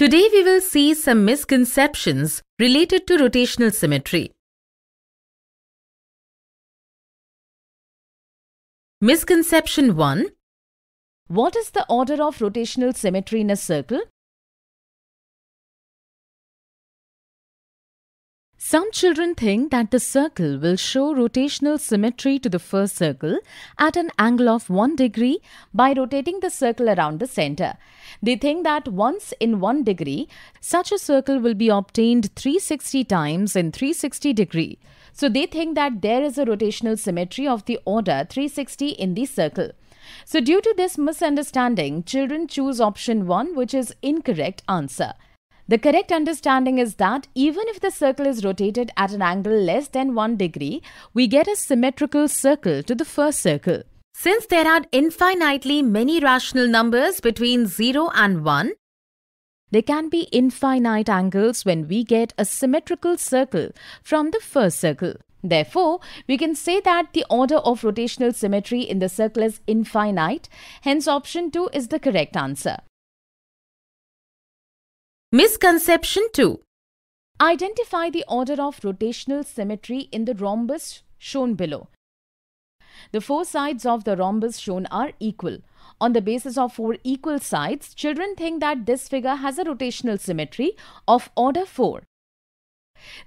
Today we will see some misconceptions related to rotational symmetry. Misconception 1 What is the order of rotational symmetry in a circle? Some children think that the circle will show rotational symmetry to the first circle at an angle of 1 degree by rotating the circle around the center. They think that once in 1 degree, such a circle will be obtained 360 times in 360 degree. So they think that there is a rotational symmetry of the order 360 in the circle. So due to this misunderstanding, children choose option 1 which is incorrect answer. The correct understanding is that even if the circle is rotated at an angle less than 1 degree, we get a symmetrical circle to the first circle. Since there are infinitely many rational numbers between 0 and 1, there can be infinite angles when we get a symmetrical circle from the first circle. Therefore, we can say that the order of rotational symmetry in the circle is infinite. Hence, option 2 is the correct answer. Misconception 2 Identify the order of rotational symmetry in the rhombus shown below. The four sides of the rhombus shown are equal. On the basis of four equal sides, children think that this figure has a rotational symmetry of order 4.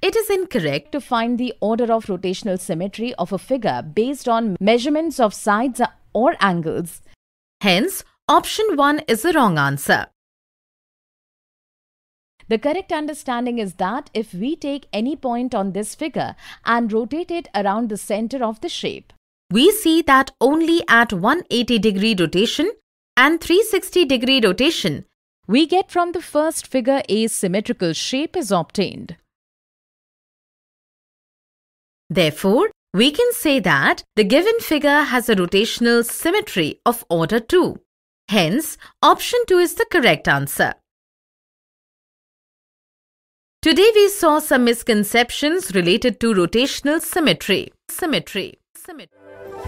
It is incorrect to find the order of rotational symmetry of a figure based on measurements of sides or angles. Hence, option 1 is the wrong answer. The correct understanding is that if we take any point on this figure and rotate it around the center of the shape, we see that only at 180 degree rotation and 360 degree rotation, we get from the first figure a symmetrical shape is obtained. Therefore, we can say that the given figure has a rotational symmetry of order 2. Hence, option 2 is the correct answer. Today we saw some misconceptions related to rotational symmetry. Symmetry. Symmetry.